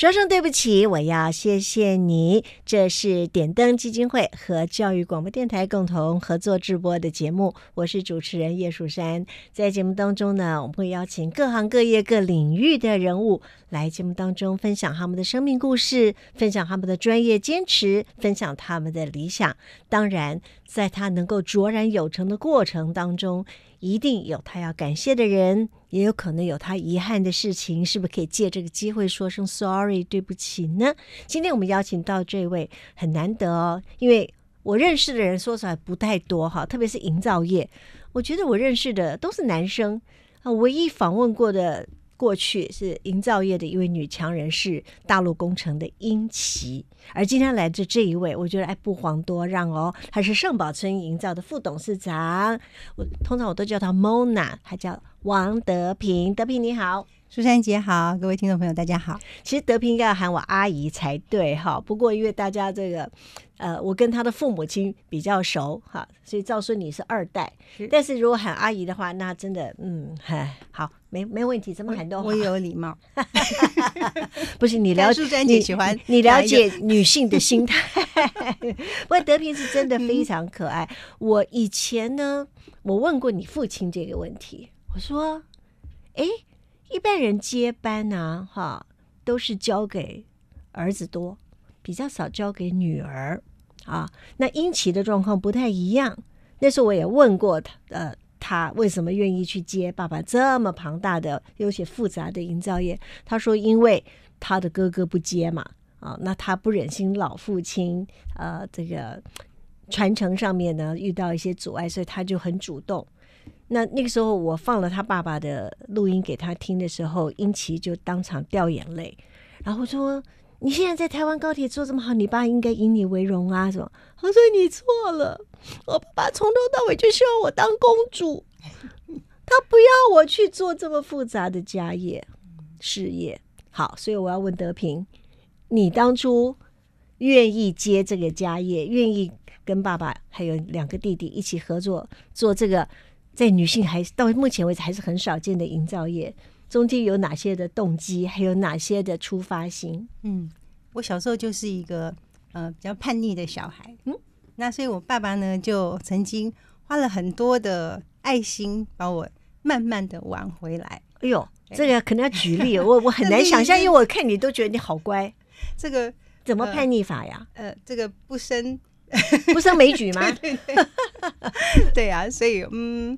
说声对不起，我要谢谢你。这是点灯基金会和教育广播电台共同合作直播的节目，我是主持人叶树山。在节目当中呢，我们会邀请各行各业、各领域的人物来节目当中分享他们的生命故事，分享他们的专业坚持，分享他们的理想。当然，在他能够卓然有成的过程当中，一定有他要感谢的人。也有可能有他遗憾的事情，是不是可以借这个机会说声 sorry，对不起呢？今天我们邀请到这位很难得哦，因为我认识的人说出来不太多哈，特别是营造业，我觉得我认识的都是男生啊，唯一访问过的。过去是营造业的一位女强人，是大陆工程的殷琪，而今天来的这一位，我觉得哎不遑多让哦，她是圣宝村营造的副董事长，我通常我都叫她 Mona，她叫王德平，德平你好。苏珊姐好，各位听众朋友大家好。其实德平应该要喊我阿姨才对哈，不过因为大家这个，呃，我跟他的父母亲比较熟哈，所以照说你是二代，但是如果喊阿姨的话，那真的嗯，嗨，好，没没问题，怎么喊都我有礼貌。不是你了解你珊姐喜欢，你了解女性的心态。不过德平是真的非常可爱。我以前呢，我问过你父亲这个问题，我说，哎。一般人接班啊，哈，都是交给儿子多，比较少交给女儿啊。那殷琦的状况不太一样。那时候我也问过他，呃，他为什么愿意去接爸爸这么庞大的、有些复杂的营造业？他说，因为他的哥哥不接嘛，啊，那他不忍心老父亲，呃，这个传承上面呢遇到一些阻碍，所以他就很主动。那那个时候，我放了他爸爸的录音给他听的时候，英奇就当场掉眼泪，然后说：“你现在在台湾高铁做这么好，你爸应该以你为荣啊！”什么？他说：“你错了，我爸爸从头到尾就希望我当公主，他不要我去做这么复杂的家业事业。”好，所以我要问德平：“你当初愿意接这个家业，愿意跟爸爸还有两个弟弟一起合作做这个？”在女性还到目前为止还是很少见的营造业，中间有哪些的动机，还有哪些的出发心？嗯，我小时候就是一个呃比较叛逆的小孩，嗯，那所以我爸爸呢就曾经花了很多的爱心把我慢慢的挽回来。哎呦，这个可能要举例，我我很难想象，因为我看你都觉得你好乖，这个怎么叛逆法呀？呃，这个不生 不胜枚举吗？对啊，所以嗯，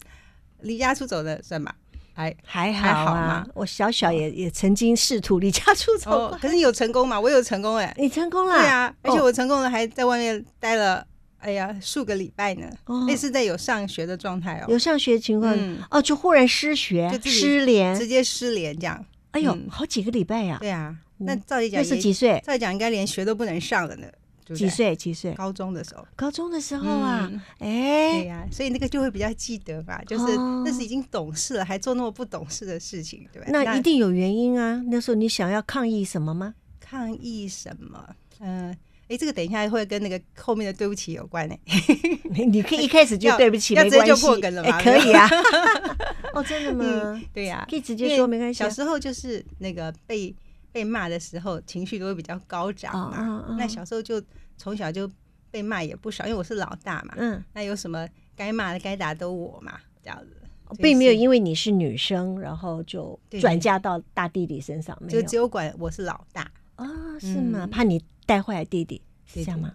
离家出走的算吧。还还好啊，我小小也也曾经试图离家出走，可是有成功嘛？我有成功哎，你成功了？对啊，而且我成功了，还在外面待了，哎呀，数个礼拜呢，那是在有上学的状态哦，有上学情况哦，就忽然失学，失联，直接失联这样，哎呦，好几个礼拜呀，对啊，那照理讲又是几岁？理讲应该连学都不能上了呢。几岁？几岁？高中的时候。高中的时候啊，哎，对呀，所以那个就会比较记得吧。就是那是已经懂事了，还做那么不懂事的事情，对那一定有原因啊。那时候你想要抗议什么吗？抗议什么？嗯，哎，这个等一下会跟那个后面的对不起有关呢。你可以一开始就 对不起，要接就破梗了吗？可以啊。哦，真的吗？对呀，可以直接说没关系。小时候就是那个被被骂的时候，情绪都会比较高涨啊。那小时候就。从小就被骂也不少，因为我是老大嘛。嗯，那有什么该骂的、该打的，我嘛这样子，并没有因为你是女生，然后就转嫁到大弟弟身上，就只有管我是老大啊，是吗？怕你带坏弟弟，是这样吗？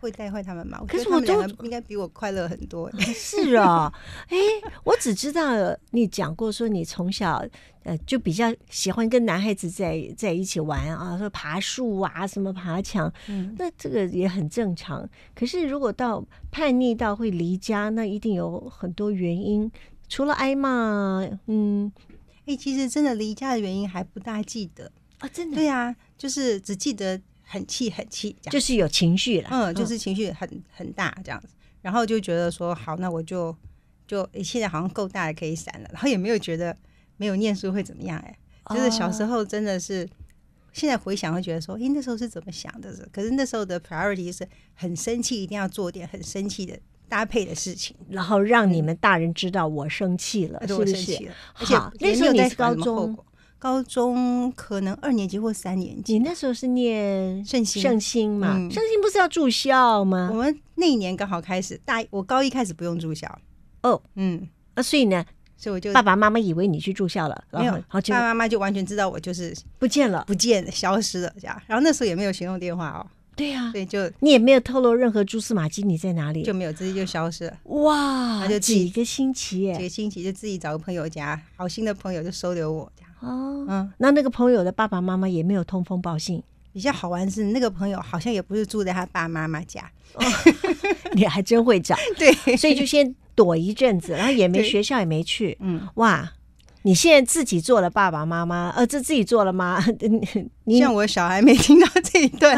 会带坏他们吗？可是我都应该比我快乐很多。是啊，哎，我只知道你讲过说你从小呃就比较喜欢跟男孩子在在一起玩啊，说爬树啊什么爬墙，那这个也很正常。可是如果到叛逆到会离家，那一定有很多原因，除了挨骂，嗯，哎，其实真的离家的原因还不大记得啊，真的。对啊，就是只记得。很气，很气，就是有情绪了。嗯，就是情绪很很大这样子，然后就觉得说，好，那我就就现在好像够大了，可以闪了。然后也没有觉得没有念书会怎么样哎，就是小时候真的是，现在回想会觉得说，哎，那时候是怎么想的？可是那时候的 priority 是很生气，一定要做点很生气的搭配的事情，然后让你们大人知道我生气了，是不是？好，那时候你是高中。高中可能二年级或三年级那时候是念圣心圣心嘛，圣心不是要住校吗？我们那一年刚好开始大我高一开始不用住校哦，嗯，那所以呢，所以我就爸爸妈妈以为你去住校了，没有，爸爸妈妈就完全知道我就是不见了，不见了，消失了，这样。然后那时候也没有行动电话哦，对呀，对，就你也没有透露任何蛛丝马迹，你在哪里就没有直接就消失了，哇，就几个星期，几个星期就自己找个朋友家，好心的朋友就收留我。哦，嗯，那那个朋友的爸爸妈妈也没有通风报信。比较好玩是，那个朋友好像也不是住在他爸爸妈妈家。你还真会找，对，所以就先躲一阵子，然后也没学校，也没去。嗯，哇，你现在自己做了爸爸妈妈，呃，这自己做了吗？像我小孩没听到这一段，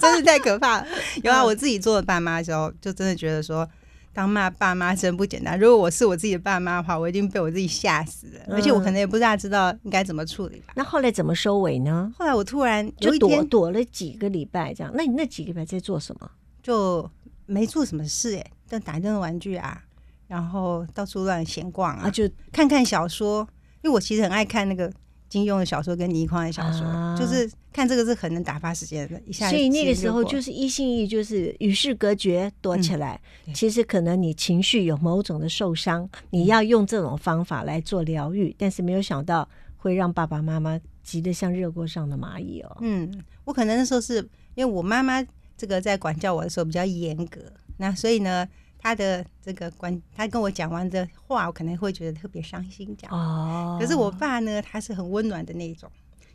真是太可怕了。有啊，我自己做了爸妈的时候，就真的觉得说。当骂爸妈真不简单。如果我是我自己的爸妈的话，我一定被我自己吓死了，而且我可能也不大知道应该怎么处理吧。那后来怎么收尾呢？后来我突然有一天躲了几个礼拜，这样。那你那几个礼拜在做什么？就没做什么事哎，就打一顿玩具啊，然后到处乱闲逛啊，就看看小说，因为我其实很爱看那个。金庸的小说跟倪匡的小说，就是看这个是很能打发时间的。所以那个时候就是一心一意，就是与世隔绝，躲起来。其实可能你情绪有某种的受伤，你要用这种方法来做疗愈，但是没有想到会让爸爸妈妈急得像热锅上的蚂蚁哦。嗯，我可能那时候是因为我妈妈这个在管教我的时候比较严格，那所以呢。他的这个关，他跟我讲完的话，我可能会觉得特别伤心，这样。哦。可是我爸呢，他是很温暖的那种。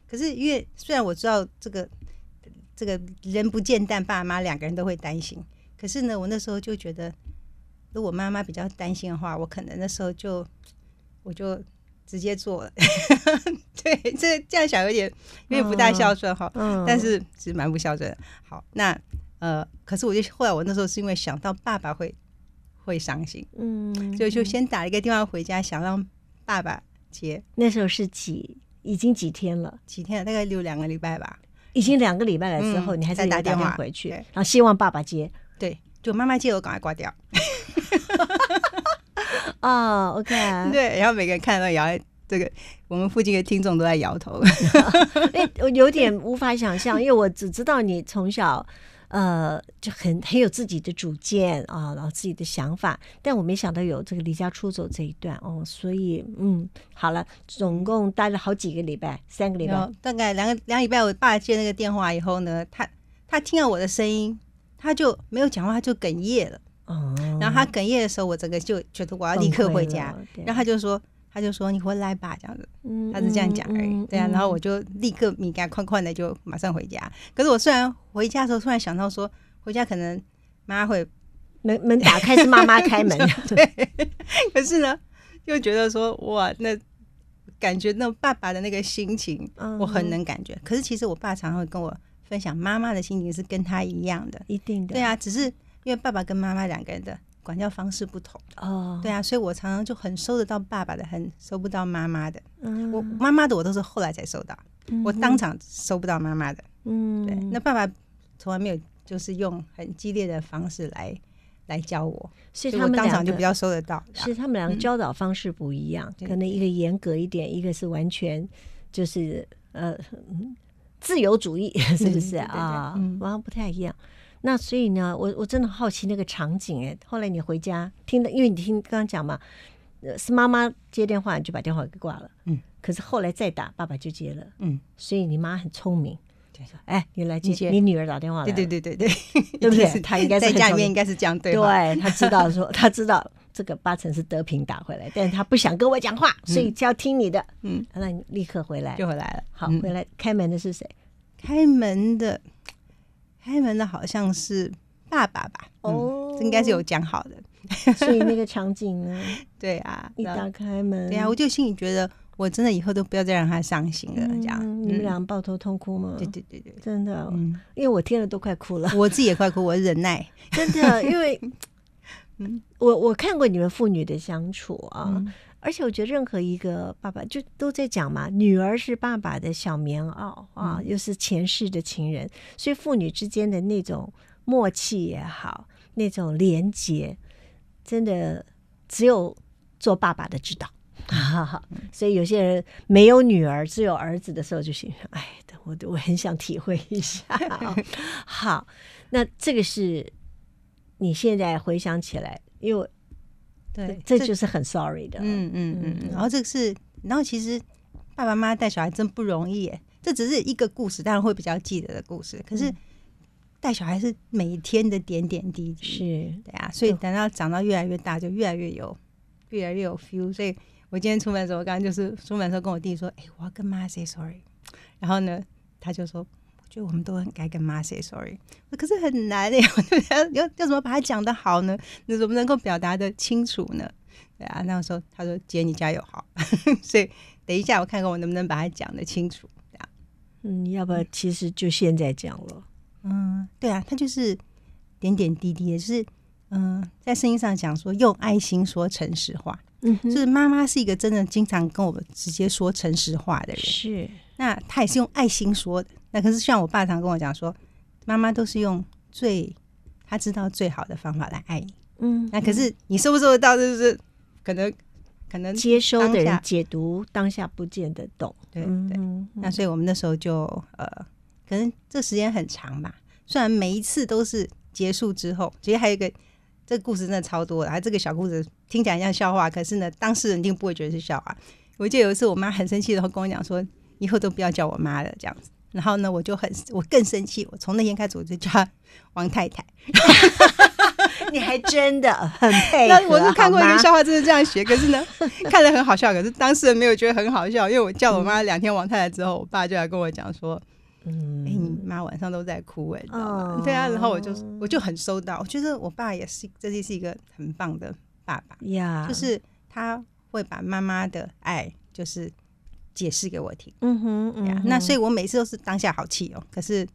可是因为虽然我知道这个，这个人不见，但爸妈妈两个人都会担心。可是呢，我那时候就觉得，如果妈妈比较担心的话，我可能那时候就我就直接做了。对，这这样想有点，有点不大孝顺，哈。嗯。但是其实蛮不孝顺。好，那呃，可是我就后来，我那时候是因为想到爸爸会。会伤心，嗯，所以就先打了一个电话回家，想让爸爸接。那时候是几，已经几天了，几天了，大概有两个礼拜吧，已经两个礼拜了。之后你还是打电话回去，然后希望爸爸接。对，就妈妈接我，赶快挂掉。啊，OK，对，然后每个人看到摇这个，我们附近的听众都在摇头，哎，我有点无法想象，因为我只知道你从小。呃，就很很有自己的主见啊，然后自己的想法，但我没想到有这个离家出走这一段哦，所以嗯，好了，总共待了好几个礼拜，三个礼拜，大概两个两礼拜。我爸接那个电话以后呢，他他听到我的声音，他就没有讲话，他就哽咽了。哦，然后他哽咽的时候，我整个就觉得我要立刻回家，然后他就说。他就说：“你回来吧，这样子，他是这样讲而已。对啊，然后我就立刻米家快快的就马上回家。可是我虽然回家的时候，突然想到说，回家可能妈会门门打开是妈妈开门，对。可是呢，又觉得说，哇，那感觉那爸爸的那个心情，我很能感觉。可是其实我爸常常会跟我分享，妈妈的心情是跟他一样的，一定的。对啊，只是因为爸爸跟妈妈两个人的。”管教方式不同哦，对啊，所以我常常就很收得到爸爸的，很收不到妈妈的。我妈妈的我都是后来才收到，我当场收不到妈妈的。嗯，对，那爸爸从来没有就是用很激烈的方式来来教我，所以他我当场就比较收得到。是他们两个教导方式不一样，可能一个严格一点，一个是完全就是呃自由主义，是不是啊？嗯，好像不太一样。那所以呢，我我真的好奇那个场景哎。后来你回家听到，因为你听刚刚讲嘛，是妈妈接电话你就把电话给挂了。嗯。可是后来再打，爸爸就接了。嗯。所以你妈很聪明。对。哎，你来接接你女儿打电话对对对对对。对不对？她应该在家里面应该是这样对。对，她知道说她知道这个八成是德平打回来，但是她不想跟我讲话，所以要听你的。嗯。那你立刻回来就回来了。好，回来开门的是谁？开门的。开门的好像是爸爸吧，哦，这应该是有讲好的，所以那个场景呢，对啊，一打开门，对啊，我就心里觉得我真的以后都不要再让他伤心了，这样，你们俩抱头痛哭吗？对对对对，真的，嗯，因为我听了都快哭了，我自己也快哭，我忍耐，真的，因为，嗯，我我看过你们父女的相处啊。而且我觉得任何一个爸爸就都在讲嘛，女儿是爸爸的小棉袄啊，又是前世的情人，所以父女之间的那种默契也好，那种连结，真的只有做爸爸的知道。所以有些人没有女儿只有儿子的时候，就心想：哎，我我很想体会一下。好，那这个是你现在回想起来，因为。对，这就是很 sorry 的。嗯嗯嗯嗯。然后这个是，然后其实爸爸妈妈带小孩真不容易耶。这只是一个故事，当然会比较记得的故事。可是带小孩是每天的点点滴滴。是，对啊。所以等到长到越来越大，就越来越有，越来越有 feel。所以我今天出门的时候，刚刚就是出门的时候，跟我弟弟说：“哎，我要跟妈 say sorry。”然后呢，他就说。所以我们都很该跟妈 say sorry，可是很难呀。要要怎么把它讲得好呢？那怎么能够表达的清楚呢？对啊，那时候他说：“姐，你加油好。”所以等一下我看看我能不能把它讲得清楚。这样，嗯，要不其实就现在讲了。嗯，对啊，他就是点点滴滴，就是嗯，在声音上讲说用爱心说诚实话。嗯，就是妈妈是一个真的经常跟我直接说诚实话的人。是。那他也是用爱心说的，那可是像我爸常跟我讲说，妈妈都是用最他知道最好的方法来爱你，嗯，那可是你收不收得到，就是可能可能接收的人解读当下不见得懂，对对，那所以我们那时候就呃，可能这时间很长吧，虽然每一次都是结束之后，其实还有一个这个故事真的超多的，还这个小故事听起来像笑话，可是呢当事人一定不会觉得是笑话。我记得有一次我妈很生气，然后跟我讲说。以后都不要叫我妈了，这样子。然后呢，我就很，我更生气。我从那天开始，我就叫王太太。你还真的很配。那我是看过一个笑话，真的这样写，可是呢，看着很好笑，可是当事人没有觉得很好笑，因为我叫了我妈两天王太太之后，我爸就来跟我讲说：“嗯，哎，你妈晚上都在哭，哎，知道吗？”对啊，然后我就我就很收到，我觉得我爸也是，这期是一个很棒的爸爸呀，就是他会把妈妈的爱，就是。解释给我听，嗯哼，那所以我每次都是当下好气哦，可是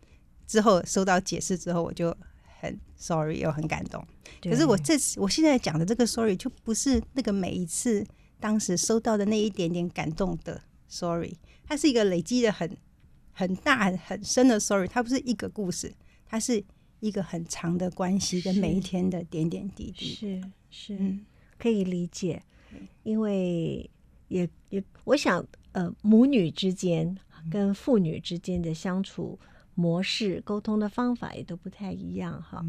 之后收到解释之后，我就很 sorry 又很感动。可是我这次我现在讲的这个 sorry 就不是那个每一次当时收到的那一点点感动的 sorry，它是一个累积的很很大很深的 sorry。它不是一个故事，它是一个很长的关系跟每一天的点点滴滴。是是，可以理解，因为也也我想。呃，母女之间跟父女之间的相处模式、沟通的方法也都不太一样哈。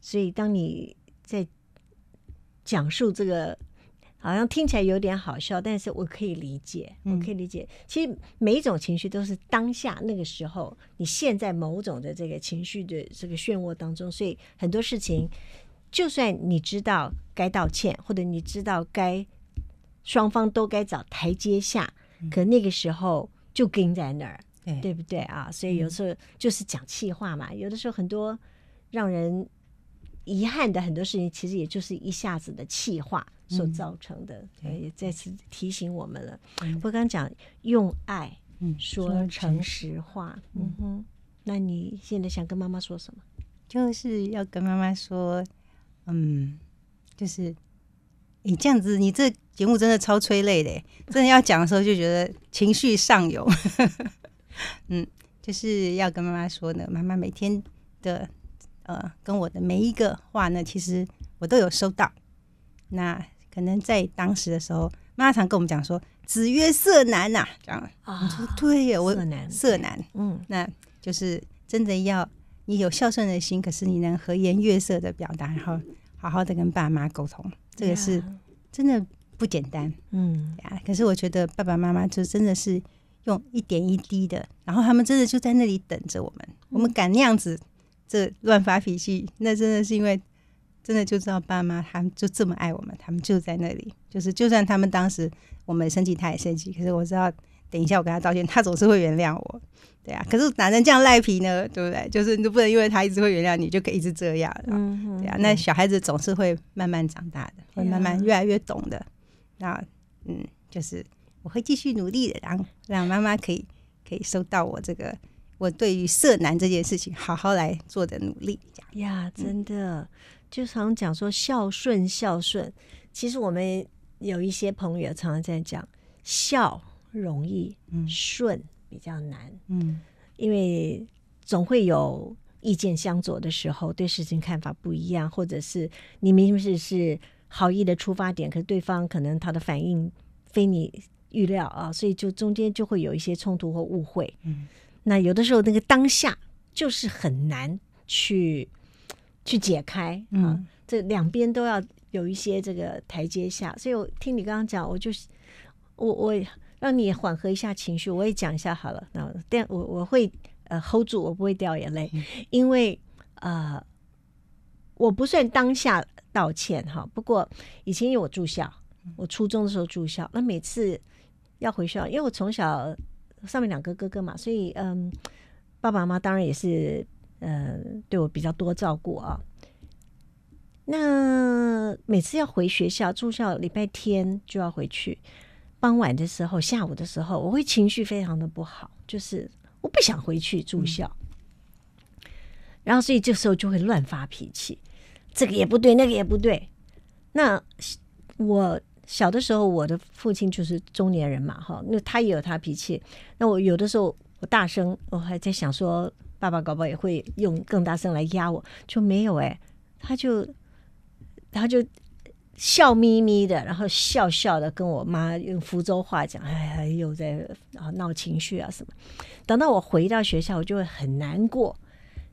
所以当你在讲述这个，好像听起来有点好笑，但是我可以理解，我可以理解。其实每一种情绪都是当下那个时候，你现在某种的这个情绪的这个漩涡当中，所以很多事情，就算你知道该道歉，或者你知道该双方都该找台阶下。可那个时候就跟在那儿，对不对啊？所以有时候就是讲气话嘛。有的时候很多让人遗憾的很多事情，其实也就是一下子的气话所造成的。也再次提醒我们了。不刚刚讲用爱说诚实话，嗯哼。那你现在想跟妈妈说什么？就是要跟妈妈说，嗯，就是。你这样子，你这节目真的超催泪的，真的要讲的时候就觉得情绪上涌。嗯，就是要跟妈妈说呢，妈妈每天的呃跟我的每一个话呢，其实我都有收到。那可能在当时的时候，妈妈常跟我们讲说“子曰色难”呐，这样啊，说对呀，我色难，色难，嗯，那就是真的要你有孝顺的心，可是你能和颜悦色的表达，然后。好好的跟爸妈妈沟通，这个是真的不简单。嗯呀，可是我觉得爸爸妈妈就真的是用一点一滴的，然后他们真的就在那里等着我们。我们敢那样子这乱发脾气，那真的是因为真的就知道爸妈他们就这么爱我们，他们就在那里。就是就算他们当时我们生气，他也生气。可是我知道，等一下我跟他道歉，他总是会原谅我。对啊，可是哪能这样赖皮呢？对不对？就是你不能因为他一直会原谅你，就可以一直这样。嗯对啊，那小孩子总是会慢慢长大的，会慢慢越来越懂的。那嗯，就是我会继续努力的，让让妈妈可以可以收到我这个我对于色男这件事情好好来做的努力。呀，真的，就常讲说孝顺孝顺，其实我们有一些朋友常常在讲孝容易嗯，顺。比较难，嗯，因为总会有意见相左的时候，对事情看法不一样，或者是你明明是是好意的出发点，可是对方可能他的反应非你预料啊，所以就中间就会有一些冲突或误会。嗯，那有的时候那个当下就是很难去去解开，嗯，这两边都要有一些这个台阶下。所以我听你刚刚讲，我就我我。让你缓和一下情绪，我也讲一下好了。那但我我会呃 hold 住，我不会掉眼泪，因为呃我不算当下道歉哈。不过以前有我住校，我初中的时候住校，那每次要回校，因为我从小上面两个哥哥嘛，所以嗯爸爸妈妈当然也是呃对我比较多照顾啊。那每次要回学校住校，礼拜天就要回去。傍晚的时候，下午的时候，我会情绪非常的不好，就是我不想回去住校，然后所以这时候就会乱发脾气，这个也不对，那个也不对。那我小的时候，我的父亲就是中年人嘛，哈，那他也有他脾气。那我有的时候，我大声，我还在想说，爸爸搞不好也会用更大声来压我，就没有哎，他就，他就。笑眯眯的，然后笑笑的，跟我妈用福州话讲：“哎，又在啊闹情绪啊什么。”等到我回到学校，我就会很难过。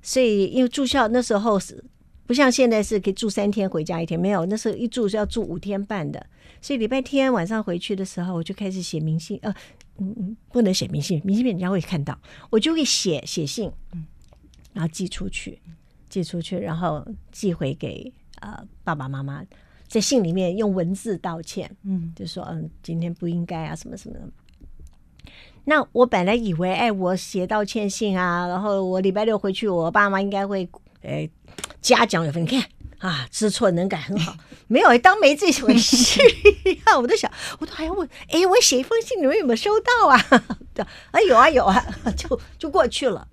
所以因为住校那时候是不像现在是可以住三天回家一天，没有那时候一住是要住五天半的。所以礼拜天晚上回去的时候，我就开始写明信呃，嗯，不能写明信，明信片人家会看到，我就会写写信，然后寄出去，寄出去，然后寄回给呃爸爸妈妈。在信里面用文字道歉，嗯，就说嗯，今天不应该啊，什么什么的。那我本来以为，哎，我写道歉信啊，然后我礼拜六回去，我爸妈应该会，哎，嘉奖一份，你看啊，知错能改很好。没有，当没这回事啊！我都想，我都还要问，哎我写一封信，你们有没有收到啊？啊，有啊有啊，就就过去了。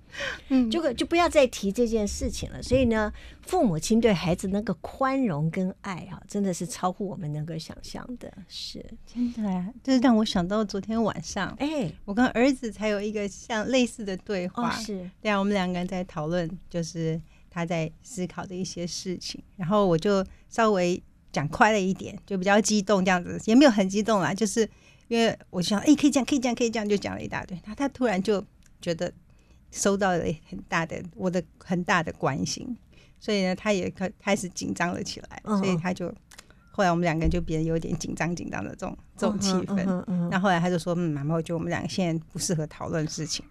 嗯，就 个就不要再提这件事情了。所以呢，父母亲对孩子那个宽容跟爱啊，真的是超乎我们能够想象的，是真的。就是让我想到昨天晚上，哎，我跟儿子才有一个像类似的对话。是，对啊，我们两个人在讨论，就是他在思考的一些事情，然后我就稍微讲快了一点，就比较激动，这样子也没有很激动啊，就是因为我想，哎，可以这样，可以这样，可以这样，就讲了一大堆。他他突然就觉得。收到了很大的我的很大的关心，所以呢，他也开开始紧张了起来，所以他就后来我们两个人就变得有点紧张紧张的这种这种气氛。那后来他就说：“嗯，妈妈，我觉得我们两个现在不适合讨论事情，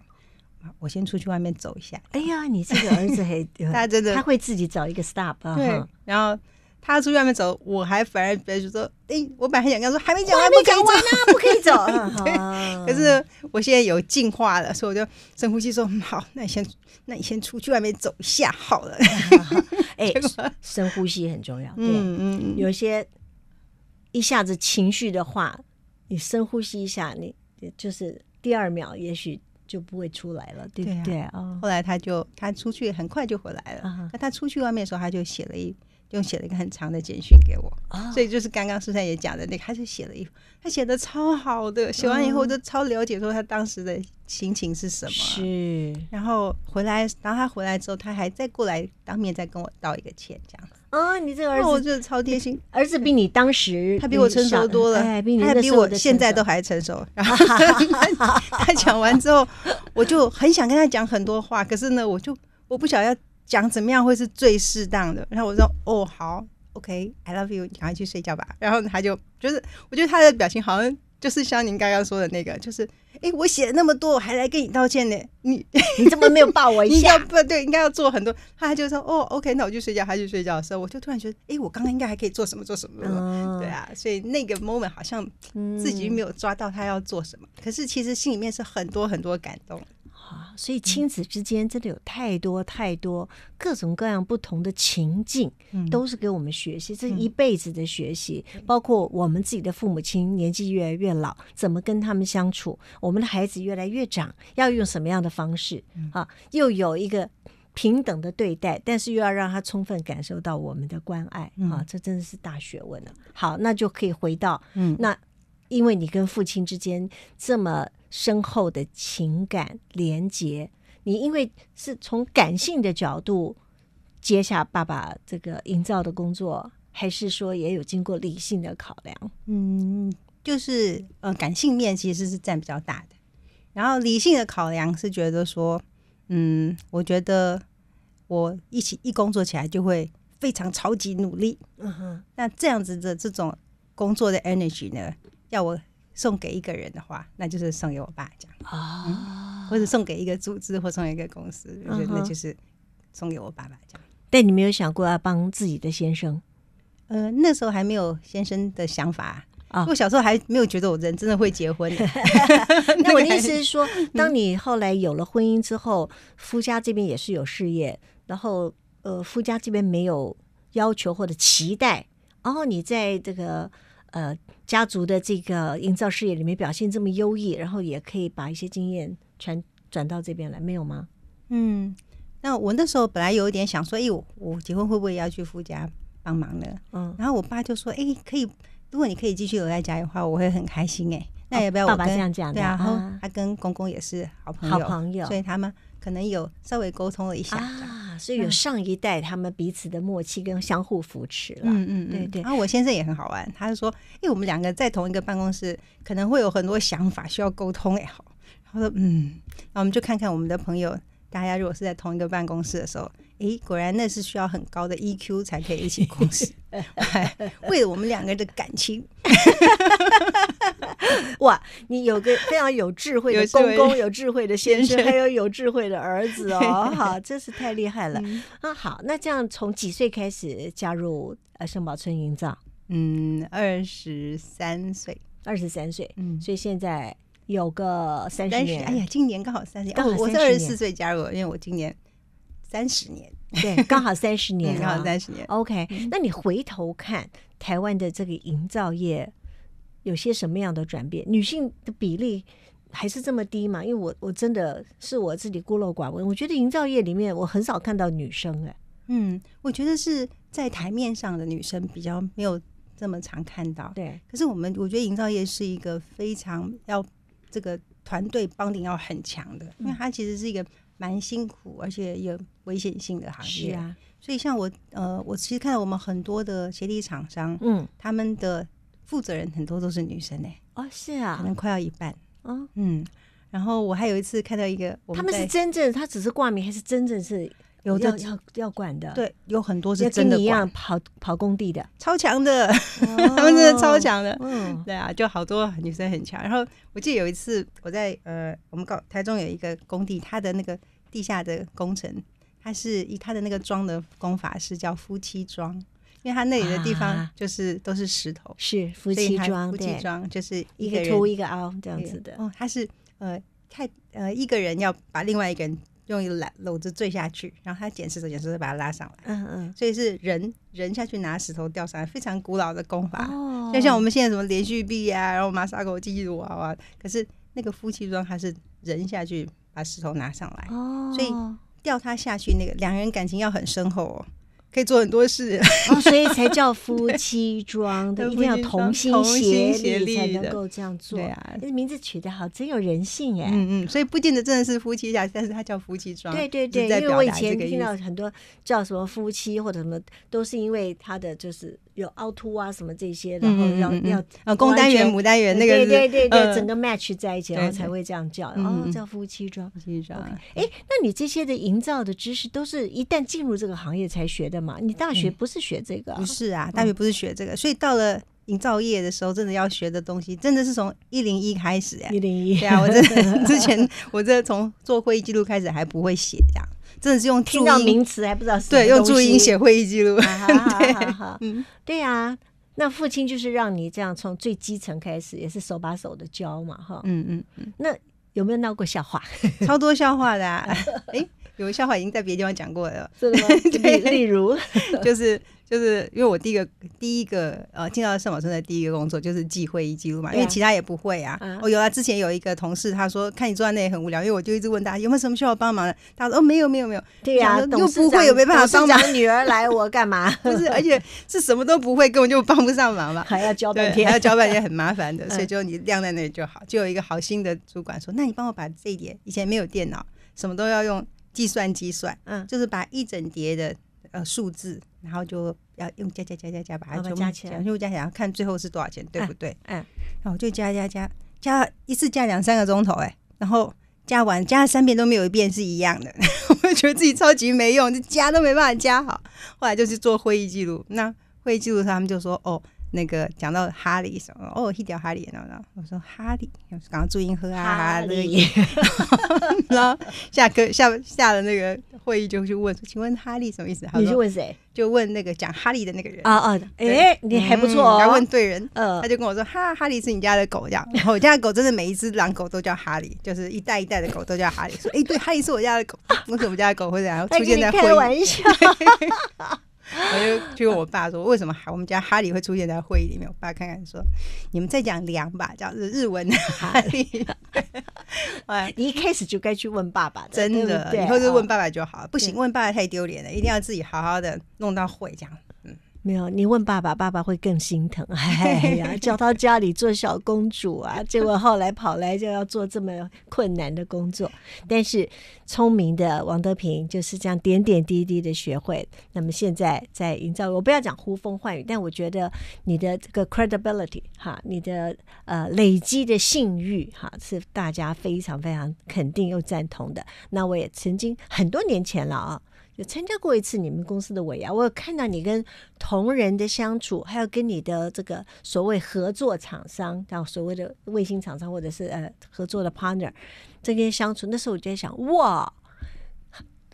我先出去外面走一下。”哎呀，你这个儿子很，他真的他会自己找一个 stop 对，然后。他出去外面走，我还反而人就说，哎，我本来想跟他说还没讲完，还没讲完呢，不可以走。可是我现在有进化了，所以我就深呼吸说：“好，那你先，那你先出去外面走一下好了。”哎，深呼吸很重要。嗯嗯，有些一下子情绪的话，你深呼吸一下，你就是第二秒也许就不会出来了，对不对？哦。后来他就他出去很快就回来了。那他出去外面的时候，他就写了一。又写了一个很长的简讯给我，所以就是刚刚苏珊也讲的，你还是写了一，他写的超好的，写完以后我都超了解说他当时的心情是什么。是，然后回来，然后他回来之后，他还再过来当面再跟我道一个歉，这样。啊，你这个儿子我就得超贴心，儿子比你当时，他比我成熟多了，哎，他比我现在都还成熟。然后他讲完之后，我就很想跟他讲很多话，可是呢，我就我不得要。讲怎么样会是最适当的？然后我说：“哦，好，OK，I love you，赶快去睡觉吧。”然后他就就是，我觉得他的表情好像就是像您刚刚说的那个，就是，哎，我写了那么多，我还来跟你道歉呢，你 你怎么没有抱我一下？不，对，应该要做很多。他就说：“哦，OK，那我去睡觉，他去睡觉的时候，我就突然觉得，哎，我刚刚应该还可以做什么做什么？对啊，所以那个 moment 好像自己没有抓到他要做什么，可是其实心里面是很多很多感动。”啊，所以亲子之间真的有太多太多各种各样不同的情境，都是给我们学习这一辈子的学习。包括我们自己的父母亲年纪越来越老，怎么跟他们相处？我们的孩子越来越长，要用什么样的方式啊？又有一个平等的对待，但是又要让他充分感受到我们的关爱啊！这真的是大学问了。好，那就可以回到嗯那。因为你跟父亲之间这么深厚的情感连结，你因为是从感性的角度接下爸爸这个营造的工作，还是说也有经过理性的考量？嗯，就是呃，感性面其实是占比较大的，然后理性的考量是觉得说，嗯，我觉得我一起一工作起来就会非常超级努力。嗯哼，那这样子的这种工作的 energy 呢？要我送给一个人的话，那就是送给我爸这样，啊、或者送给一个组织或送一个公司，我觉得那就是送给我爸爸这样。但你没有想过要帮自己的先生？呃，那时候还没有先生的想法啊。我小时候还没有觉得我人真的会结婚。那我的意思是说，当你后来有了婚姻之后，夫家这边也是有事业，然后呃，夫家这边没有要求或者期待，然后你在这个呃。家族的这个营造事业里面表现这么优异，然后也可以把一些经验全转到这边来，没有吗？嗯，那我那时候本来有一点想说，哎，我我结婚会不会要去夫家帮忙呢？嗯，然后我爸就说，哎，可以，如果你可以继续留在家的话，我会很开心。哎，那要不要？爸爸这样讲，对啊，然后他跟公公也是好朋友，好朋友，所以他们可能有稍微沟通了一下。所以有上一代他们彼此的默契跟相互扶持了，嗯嗯对对。然后我先生也很好玩，他就说：“为我们两个在同一个办公室，可能会有很多想法需要沟通。”哎，好，他说：“嗯，那我们就看看我们的朋友，大家如果是在同一个办公室的时候。”哎，果然那是需要很高的 EQ 才可以一起共事。为了我们两个人的感情，哇！你有个非常有智慧的公公，有智慧的先生，还有有智慧的儿子哦，好，真是太厉害了。那好，那这样从几岁开始加入呃圣宝村营造？嗯，二十三岁，二十三岁，嗯，所以现在有个三十，哎呀，今年刚好三十，我是二十四岁加入，因为我今年。三十年，对，刚好三十 年，刚好三十年。OK，那你回头看台湾的这个营造业，有些什么样的转变？女性的比例还是这么低吗？因为我我真的是我自己孤陋寡闻，我觉得营造业里面我很少看到女生哎。嗯，我觉得是在台面上的女生比较没有这么常看到。对，可是我们我觉得营造业是一个非常要这个团队帮顶要很强的，因为它其实是一个。蛮辛苦，而且有危险性的行业，所以像我，呃，我其实看到我们很多的鞋底厂商，嗯，他们的负责人很多都是女生呢。哦，是啊，可能快要一半，嗯嗯，然后我还有一次看到一个，他们是真正，他只是挂名，还是真正是有的要要管的，对，有很多是真的，一样跑跑工地的，超强的，他们真的超强的，嗯，对啊，就好多女生很强。然后我记得有一次我在呃，我们搞台中有一个工地，他的那个。地下的工程，它是以它的那个装的功法是叫夫妻装，因为它那里的地方就是都是石头，是夫妻装，夫妻装就是一个凸一个凹这样子的。哦，它是呃，太呃，一个人要把另外一个人用一篮篓子坠下去，然后他捡石头捡石头把它拉上来，嗯嗯，所以是人人下去拿石头吊上来，非常古老的功法。哦，就像我们现在什么连续臂啊，然后马萨狗、机器娃娃，可是那个夫妻装还是人下去。把石头拿上来，哦，所以吊他下去那个，两个人感情要很深厚哦，可以做很多事，哦，所以才叫 夫妻装的，一定要同心协力才能够这样做。对啊，名字取得好，真有人性哎。嗯嗯，所以不见得真的是夫妻家，但是他叫夫妻装，对对对，因为我以前听到很多叫什么夫妻或者什么，都是因为他的就是。有凹凸啊什么这些，然后要要啊，公单元、母单元那个对对对对，整个 match 在一起，然后才会这样叫，然后叫夫妻装、夫妻装。哎，那你这些的营造的知识，都是一旦进入这个行业才学的嘛？你大学不是学这个？不是啊，大学不是学这个，所以到了营造业的时候，真的要学的东西，真的是从一零一开始哎。一零一，对啊，我这 之前我这从做会议记录开始还不会写这样。真的是用听到名词还不知道是对，用注音写会议记录，对，好嗯，对啊。那父亲就是让你这样从最基层开始，也是手把手的教嘛，哈，嗯嗯嗯，那有没有闹过笑话？超多笑话的，哎。有个笑话已经在别的地方讲过了，对，例如 就是就是因为我第一个第一个呃进到圣保村的第一个工作就是记会议记录嘛，因为其他也不会啊。我有啊，之前有一个同事他说看你坐在那里很无聊，因为我就一直问大家有没有什么需要帮忙的，他说哦没有没有没有，对呀，又不会又没办法帮忙，女儿来我干嘛？不是，而且是什么都不会，根本就帮不上忙嘛，还要交半天，还要交半天很麻烦的，所以就你晾在那里就好。就有一个好心的主管说，那你帮我把这一点，以前没有电脑，什么都要用。计算机算，嗯，就是把一整叠的呃数字，然后就要用加加加加加把它全部加起来，全部加起来，然看最后是多少钱，对不对？嗯，然后就加加加加，一次加两三个钟头，哎，然后加完加了三遍都没有一遍是一样的，我就觉得自己超级没用，就加都没办法加好。后来就是做会议记录，那会议记录他们就说哦。那个讲到哈利什么哦，一条哈利然后呢，我说哈利，然刚刚注音喝啊哈利，然后下课下下了那个会议就去问说，请问哈利什么意思？你去问谁？就问那个讲哈利的那个人啊啊，哎，你还不错哦，还问对人。他就跟我说哈哈利是你家的狗，这样。然后我家的狗真的每一只狼狗都叫哈利，就是一代一代的狗都叫哈利。说哎，对，哈利是我家的狗，为什么我家狗会这样出现在会议？开玩笑。我就就我爸说，为什么我们家哈利会出现在会议里面？我爸看看说，你们在讲梁吧，叫日日文哈利。哎，你一开始就该去问爸爸，真的，以后就问爸爸就好。了。不行，问爸爸太丢脸了，一定要自己好好的弄到会这样。没有，你问爸爸，爸爸会更心疼。哎呀，叫他家里做小公主啊，结果后来跑来就要做这么困难的工作。但是聪明的王德平就是这样点点滴滴的学会。那么现在在营造，我不要讲呼风唤雨，但我觉得你的这个 credibility 哈，你的呃累积的信誉哈，是大家非常非常肯定又赞同的。那我也曾经很多年前了啊。有参加过一次你们公司的尾牙，我有看到你跟同仁的相处，还有跟你的这个所谓合作厂商，然后所谓的卫星厂商或者是呃合作的 partner，这些相处，那时候我就在想，哇，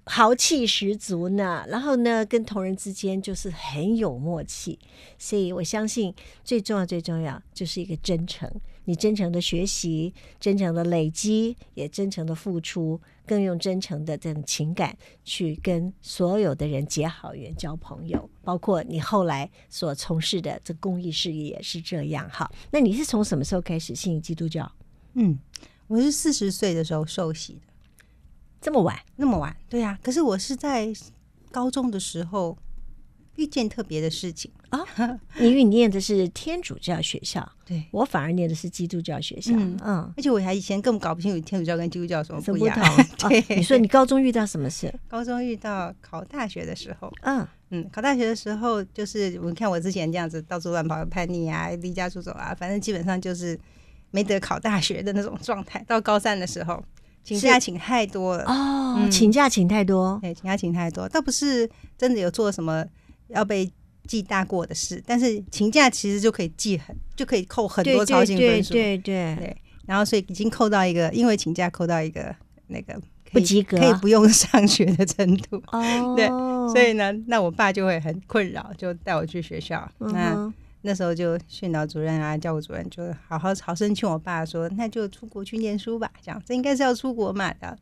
豪气十足呢。然后呢，跟同仁之间就是很有默契，所以我相信最重要、最重要就是一个真诚。你真诚的学习，真诚的累积，也真诚的付出，更用真诚的这种情感去跟所有的人结好缘、交朋友，包括你后来所从事的这公益事业也是这样哈。那你是从什么时候开始信基督教？嗯，我是四十岁的时候受洗的，这么晚，那么晚，对呀。可是我是在高中的时候。遇见特别的事情啊，因 为你念的是天主教学校，对我反而念的是基督教学校，嗯，而且我还以前根本搞不清楚天主教跟基督教什么不一样。对，你说你高中遇到什么事？高中遇到考大学的时候，嗯嗯，考大学的时候就是，我看我之前这样子到处乱跑、叛逆啊、离家出走啊，反正基本上就是没得考大学的那种状态。到高三的时候，请假请太多了哦，请假请太多，对，请假请太多，倒不是真的有做什么。要被记大过的事，但是请假其实就可以记很，就可以扣很多操心分数，对对对对。然后所以已经扣到一个，因为请假扣到一个那个不及格，可以不用上学的程度。哦，对，所以呢，那我爸就会很困扰，就带我去学校。那那时候就训导主任啊、教务主任，就好好好生劝我爸说：“那就出国去念书吧。”样这应该是要出国嘛的。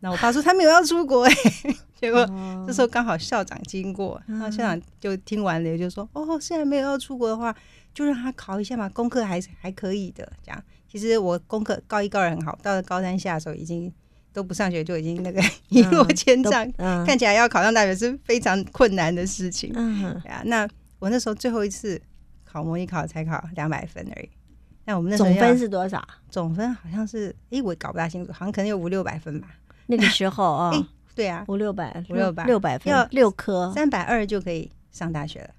那我爸说他没有要出国哎，结果这时候刚好校长经过，那校长就听完了就说：“哦，现在没有要出国的话，就让他考一下嘛，功课还是还可以的。”这样，其实我功课高一高二很好，到了高三下时候已经都不上学就已经那个 一落千丈，看起来要考上大学是非常困难的事情。嗯对啊，那我那时候最后一次考模拟考才考两百分而已，那我们总分是多少？总分好像是哎，我搞不大清楚，好像可能有五六百分吧。那个时候啊，对啊，五六百，五六百，六百分，要六科，三百二就可以上大学了。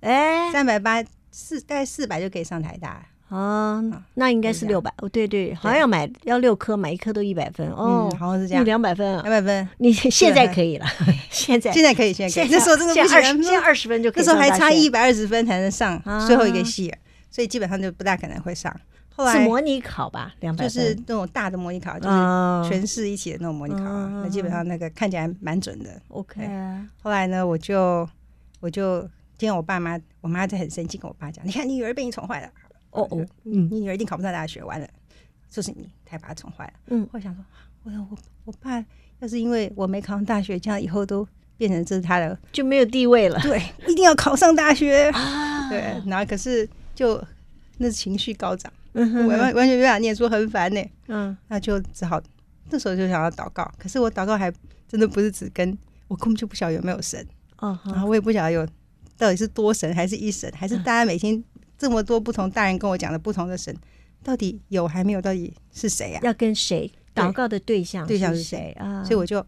哎，三百八四，大概四百就可以上台大啊。那应该是六百哦，对对，好像要买要六科，买一科都一百分哦，好像是这样，两百分啊，两百分。你现在可以了，现在现在可以，现在那时候真的不行，二十二十分就那时候还差一百二十分才能上最后一个系，所以基本上就不大可能会上。后是模拟考吧，两百就是那种大的模拟考，就是全市一起的那种模拟考啊。那基本上那个看起来蛮准的，OK。后来呢，我就我就听我爸妈，我妈在很生气，跟我爸讲：“你看你女儿被你宠坏了，哦哦，你女儿一定考不上大学完了，就是你太把她宠坏了。”嗯，我想说，我我我爸要是因为我没考上大学，这样以后都变成这是他的就没有地位了，对，一定要考上大学啊。对，然后可是就那情绪高涨。完完完全没法念书，很烦呢。嗯，那就只好那时候就想要祷告。可是我祷告还真的不是只跟，我根本就不晓得有没有神。嗯，然后我也不晓得有到底是多神还是一神，还是大家每天这么多不同大人跟我讲的不同的神，到底有还没有，到底是谁呀？要跟谁祷告的对象？对象是谁啊？所以我就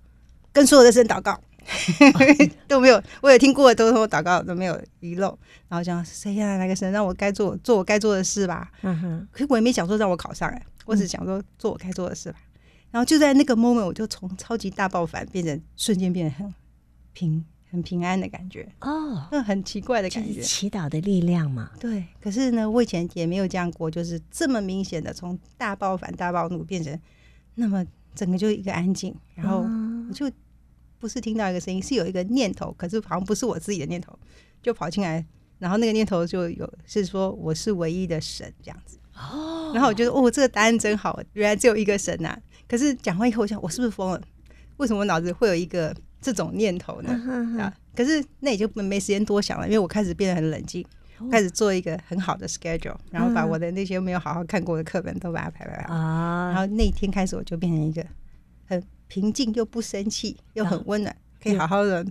跟所有的神祷告。都没有，我有听过，都说祷告都没有遗漏。然后讲谁呀？来个神让我该做做我该做的事吧。嗯哼。可是我也没想说让我考上哎，我只想说做我该做的事吧。然后就在那个 moment，我就从超级大爆反变成瞬间变得很平、很平安的感觉。哦，那很奇怪的感觉。祈祷的力量嘛。对。可是呢，我以前也没有这样过，就是这么明显的从大爆反、大暴怒变成那么整个就一个安静，然后我就。不是听到一个声音，是有一个念头，可是好像不是我自己的念头，就跑进来，然后那个念头就有是说我是唯一的神这样子哦，然后我觉得哦这个答案真好，原来只有一个神呐。可是讲话以后，我想我是不是疯了？为什么我脑子会有一个这种念头呢？啊，可是那也就没时间多想了，因为我开始变得很冷静，开始做一个很好的 schedule，然后把我的那些没有好好看过的课本都把它排排排啊，然后那一天开始我就变成一个。平静又不生气，又很温暖，可以好好的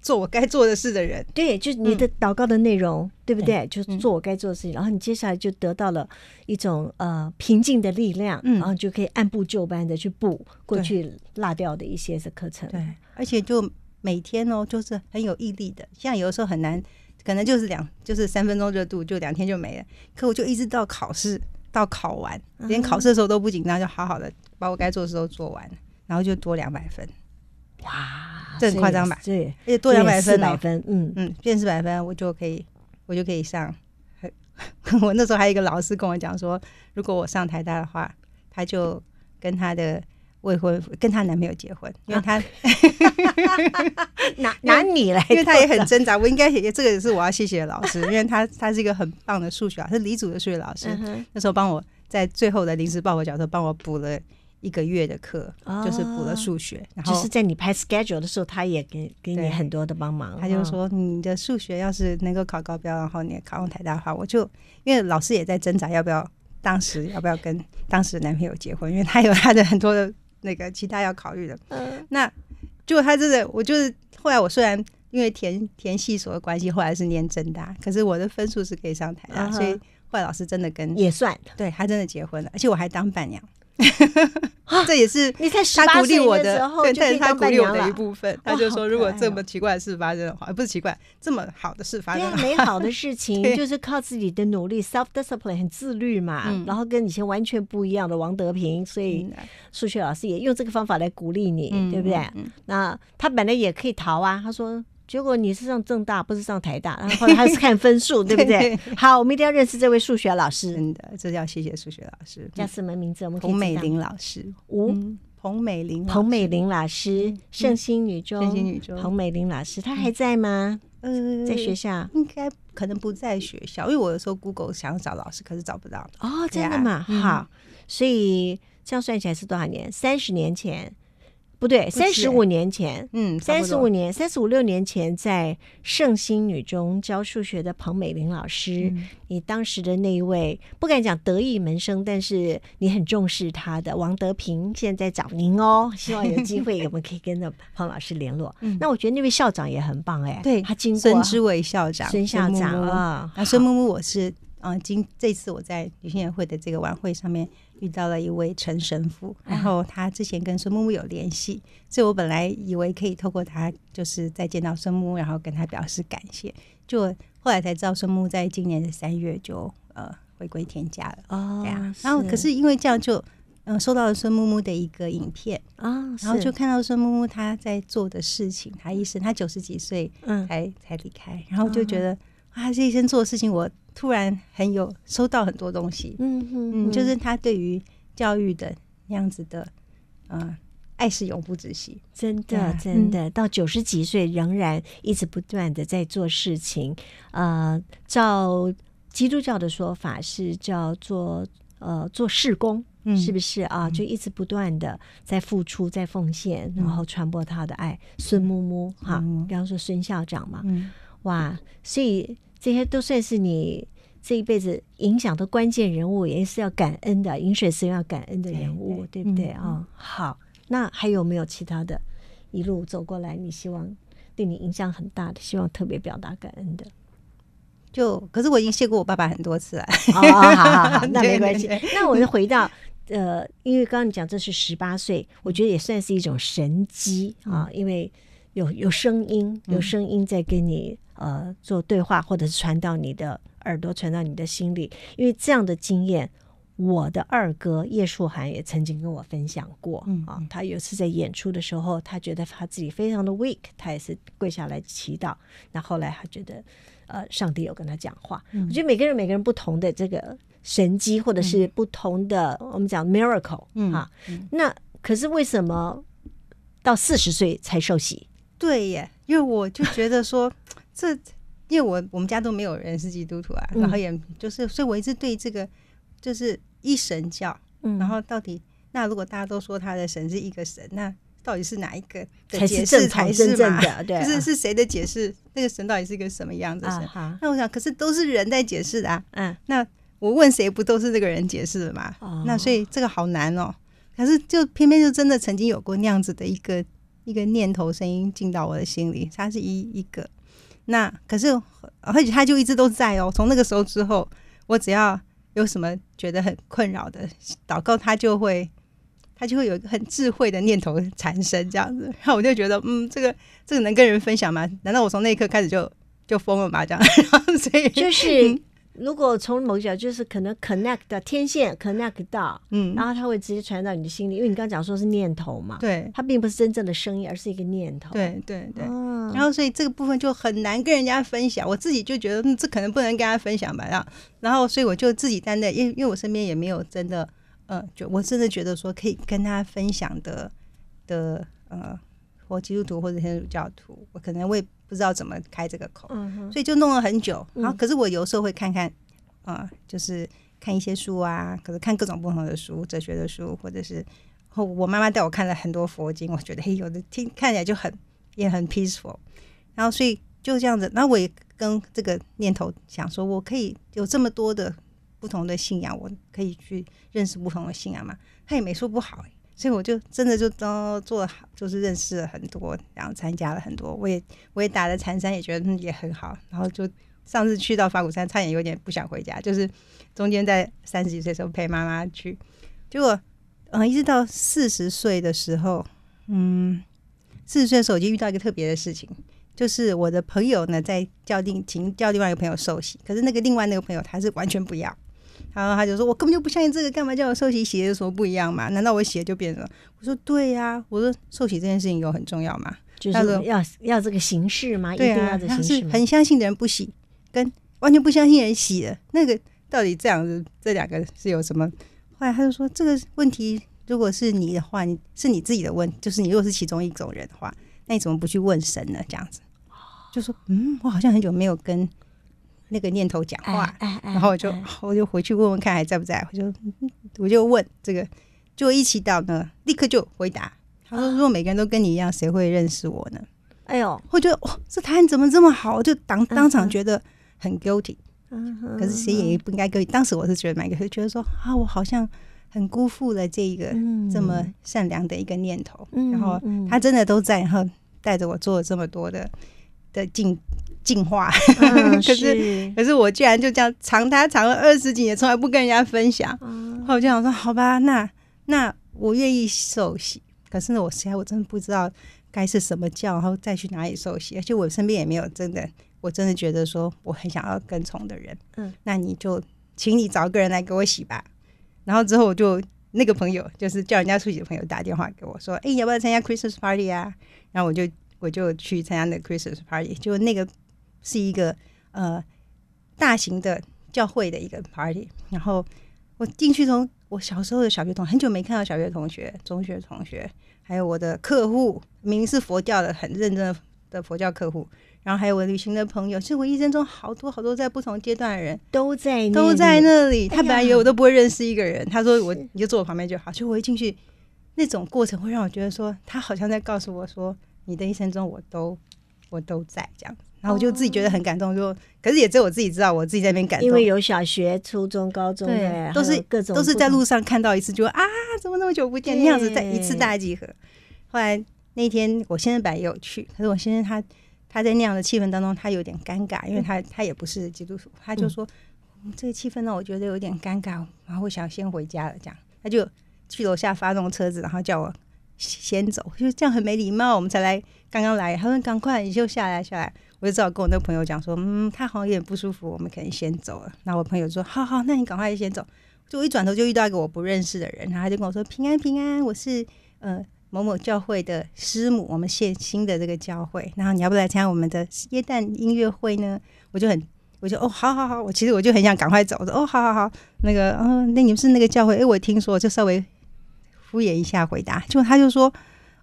做我该做的事的人。对，就是你的祷告的内容，对不对？就是做我该做的事情。然后你接下来就得到了一种呃平静的力量，嗯、然后就可以按部就班的去补过去落掉的一些课程。对，而且就每天哦，就是很有毅力的。现在有的时候很难，可能就是两就是三分钟热度，就两天就没了。可我就一直到考试，到考完，连考试的时候都不紧张，就好好的把我该做的事都做完。然后就多两百分，哇，这很夸张吧？对，而且多两百分，四百分，嗯嗯，变四百分，我就可以，我就可以上。我那时候还有一个老师跟我讲说，如果我上台大的话，他就跟他的未婚，夫跟他男朋友结婚，因为他 拿 拿你来，因为他也很挣扎。我应该也，这个也是我要谢谢老师，因为他他是一个很棒的数学老师，离组的数学老师，那时候帮我在最后的临时抱佛脚的时候帮我补了。一个月的课就是补了数学，然后就是在你拍 schedule 的时候，他也给给你很多的帮忙。他就说你的数学要是能够考高标，然后你考上台大的话，我就因为老师也在挣扎要不要当时要不要跟当时的男朋友结婚，因为他有他的很多的那个其他要考虑的。嗯，那就他真的，我就是后来我虽然因为填填系所的关系，后来是念真大，可是我的分数是可以上台大，所以坏老师真的跟也算对他真的结婚了，而且我还当伴娘。这也是他鼓励我的，对，是他鼓励我的一部分。他就说，如果这么奇怪的事发生的话，不是奇怪，这么好的事发生，美好的事 情就是靠自己的努力，self discipline 很自律嘛。然后跟以前完全不一样的王德平，所以数学老师也用这个方法来鼓励你，对不对？那他本来也可以逃啊，他说。结果你是上正大，不是上台大，然后后来还是看分数，对不对？好，我们一定要认识这位数学老师。真的，这要谢谢数学老师。叫什么名字？我们彭美玲老师。吴彭美玲。彭美玲老师，圣心女中。圣心女中。彭美玲老师，她还在吗？呃，在学校，应该可能不在学校，因为我有时候 Google 想找老师，可是找不到。哦，真的吗？好，所以这样算起来是多少年？三十年前。不对，三十五年前，嗯，三十五年，三十五六年前，在圣心女中教数学的彭美玲老师，你当时的那一位，不敢讲得意门生，但是你很重视他的王德平，现在找您哦，希望有机会我们可以跟着彭老师联络。那我觉得那位校长也很棒哎，对他孙之为校长，孙校长啊，那孙木木，我是啊，今这次我在女性协会的这个晚会上面。遇到了一位陈神父，然后他之前跟孙木木有联系，所以我本来以为可以透过他，就是再见到孙木木，然后跟他表示感谢，就后来才知道孙木木在今年的三月就呃回归天家了。哦，然后可是因为这样就嗯，收到了孙木木的一个影片啊，然后就看到孙木木他在做的事情，他一生他九十几岁嗯才才离开，然后就觉得啊，这一生做的事情我。突然很有收到很多东西，嗯哼，就是他对于教育的那样子的，啊，爱是永不止息，真的真的，到九十几岁仍然一直不断的在做事情，呃，照基督教的说法是叫做呃做事工，是不是啊？就一直不断的在付出、在奉献，然后传播他的爱。孙木木哈，比方说孙校长嘛，哇，所以。这些都算是你这一辈子影响的关键人物，也是要感恩的。饮水思源，感恩的人物，对不对啊？好，那还有没有其他的？一路走过来，你希望对你影响很大的，希望特别表达感恩的。就，可是我已经谢过我爸爸很多次了。好好好，那 没关系。那我就回到呃，因为刚刚你讲这是十八岁，我觉得也算是一种神机啊，因为有有声音，有声音在跟你。呃，做对话或者是传到你的耳朵，传到你的心里，因为这样的经验，我的二哥叶树涵也曾经跟我分享过啊。他有次在演出的时候，他觉得他自己非常的 weak，他也是跪下来祈祷。那后来他觉得，呃，上帝有跟他讲话。我觉得每个人每个人不同的这个神机或者是不同的我们讲 miracle 啊。那可是为什么到四十岁才受洗？对耶，因为我就觉得说。这因为我我们家都没有人是基督徒啊，然后也就是，所以我一直对这个就是一神教，嗯，然后到底那如果大家都说他的神是一个神，那到底是哪一个才是正才是正的？对，就是是谁的解释？那个神到底是一个什么样的？啊，那我想，可是都是人在解释的啊，嗯，那我问谁不都是这个人解释的嘛？啊，那所以这个好难哦。可是就偏偏就真的曾经有过那样子的一个一个念头声音进到我的心里，它是一一个。那可是，而且他就一直都在哦。从那个时候之后，我只要有什么觉得很困扰的，祷告他就会，他就会有一个很智慧的念头产生，这样子。然后我就觉得，嗯，这个这个能跟人分享吗？难道我从那一刻开始就就疯了吗？这样，然后所以就是。如果从某个角，就是可能 connect 到天线，connect 到，嗯，然后它会直接传到你的心里，因为你刚刚讲说是念头嘛，对，它并不是真正的声音，而是一个念头，对对对，然后所以这个部分就很难跟人家分享，我自己就觉得，嗯，这可能不能跟大家分享吧，然后，然后所以我就自己在那，因因为我身边也没有真的，嗯，就我真的觉得说可以跟大家分享的的，呃，或基督徒或者天主教徒，我可能会。不知道怎么开这个口，所以就弄了很久。然后，可是我有时候会看看，啊，就是看一些书啊，可是看各种不同的书，哲学的书，或者是我妈妈带我看了很多佛经，我觉得嘿，有的听看起来就很也很 peaceful。然后，所以就这样子。那我也跟这个念头想说，我可以有这么多的不同的信仰，我可以去认识不同的信仰嘛。也没说不好所以我就真的就都做了，就是认识了很多，然后参加了很多。我也我也打的残山，也觉得也很好。然后就上次去到法鼓山，差点有点不想回家。就是中间在三十几岁时候陪妈妈去，结果嗯，一直到四十岁的时候，嗯，四十岁的时候，我就遇到一个特别的事情，就是我的朋友呢在叫另请叫另外一个朋友受洗，可是那个另外那个朋友他是完全不要。然后他就说：“我根本就不相信这个，干嘛叫我受洗？洗的时候不一样嘛？难道我洗就变了？”我说：“对呀，我说受洗这件事情有很重要吗？就是要要这个形式吗？对啊，他是很相信的人不洗，跟完全不相信人洗的那个到底这样子，这两个是有什么？后来他就说这个问题，如果是你的话，你是你自己的问，就是你如果是其中一种人的话，那你怎么不去问神呢？这样子，就说嗯，我好像很久没有跟。”那个念头讲话，然后我就我就回去问问看还在不在，我就我就问这个，就一祈祷呢，立刻就回答，他说如果每个人都跟你一样，谁会认识我呢？哎呦，会觉得哇，这台湾怎么这么好，就当当场觉得很 guilty，可是谁也不应该 guilty。当时我是觉得蛮 guilty，觉得说啊，我好像很辜负了这一个这么善良的一个念头。然后他真的都在，然后带着我做了这么多的的进。进化，可是可是我竟然就这样藏它藏了二十几年，从来不跟人家分享。后我就想说，好吧，那那我愿意受洗，可是我现在我真的不知道该是什么教，然后再去哪里受洗，而且我身边也没有真的，我真的觉得说我很想要跟从的人。嗯，那你就请你找个人来给我洗吧。然后之后我就那个朋友，就是叫人家出席的朋友打电话给我说：“哎，要不要参加 Christmas party 啊？”然后我就我就去参加那个 Christmas party，就那个。是一个呃大型的教会的一个 party，然后我进去从我小时候的小学同很久没看到小学同学、中学同学，还有我的客户，明明是佛教的很认真的佛教客户，然后还有我旅行的朋友，其实我一生中好多好多在不同阶段的人都在都在那里。他本来以为我都不会认识一个人，他说我你就坐我旁边就好。就我一进去，那种过程会让我觉得说，他好像在告诉我说，你的一生中，我都我都在这样。然后我就自己觉得很感动，说：“可是也只有我自己知道，我自己在那边感动。”因为有小学、初中、高中，对，都是各种，都是在路上看到一次，就啊，怎么那么久不见？那样子在一次大集合。后来那天，我先生本来有去，可是我先生他他在那样的气氛当中，他有点尴尬，因为他他也不是基督徒，他就说：“这个气氛呢，我觉得有点尴尬。”然后我想先回家了，这样他就去楼下发动车子，然后叫我先走，就这样很没礼貌。我们才来，刚刚来，他说：“赶快，你就下来，下来。”我就只好跟我那个朋友讲说，嗯，他好像有点不舒服，我们可能先走了。那我朋友说，好好，那你赶快先走。就我一转头就遇到一个我不认识的人，然后他就跟我说，平安平安，我是呃某某教会的师母，我们现新的这个教会，然后你要不来参加我们的耶诞音乐会呢？我就很，我就哦，好好好，我其实我就很想赶快走，我说哦，好好好，那个嗯，那你们是那个教会？诶，我听说，就稍微敷衍一下回答。结果他就说，